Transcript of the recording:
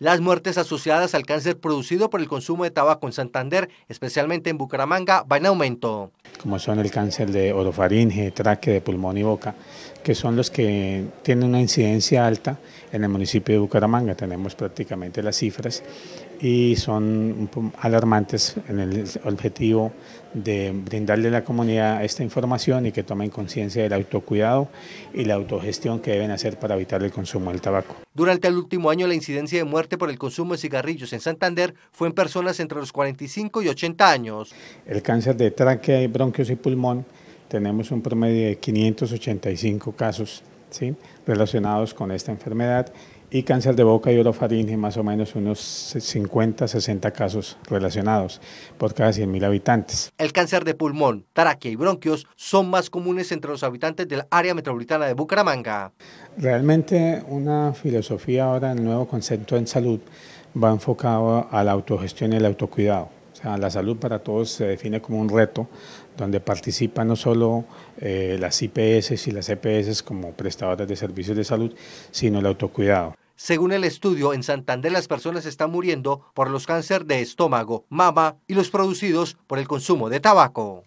Las muertes asociadas al cáncer producido por el consumo de tabaco en Santander, especialmente en Bucaramanga, van en aumento. Como son el cáncer de orofaringe, tráquea, de pulmón y boca, que son los que tienen una incidencia alta en el municipio de Bucaramanga. Tenemos prácticamente las cifras y son alarmantes en el objetivo de brindarle a la comunidad esta información y que tomen conciencia del autocuidado y la autogestión que deben hacer para evitar el consumo del tabaco. Durante el último año, la incidencia de muerte por el consumo de cigarrillos en Santander fue en personas entre los 45 y 80 años. El cáncer de tráquea, bronquios y pulmón, tenemos un promedio de 585 casos relacionados con esta enfermedad y cáncer de boca y orofaringe, más o menos unos 50, 60 casos relacionados por cada 100.000 habitantes. El cáncer de pulmón, taraquia y bronquios son más comunes entre los habitantes del área metropolitana de Bucaramanga. Realmente una filosofía ahora, el nuevo concepto en salud, va enfocado a la autogestión y el autocuidado la salud para todos se define como un reto donde participan no solo eh, las IPS y las EPS como prestadoras de servicios de salud, sino el autocuidado. Según el estudio, en Santander las personas están muriendo por los cánceres de estómago, mama y los producidos por el consumo de tabaco.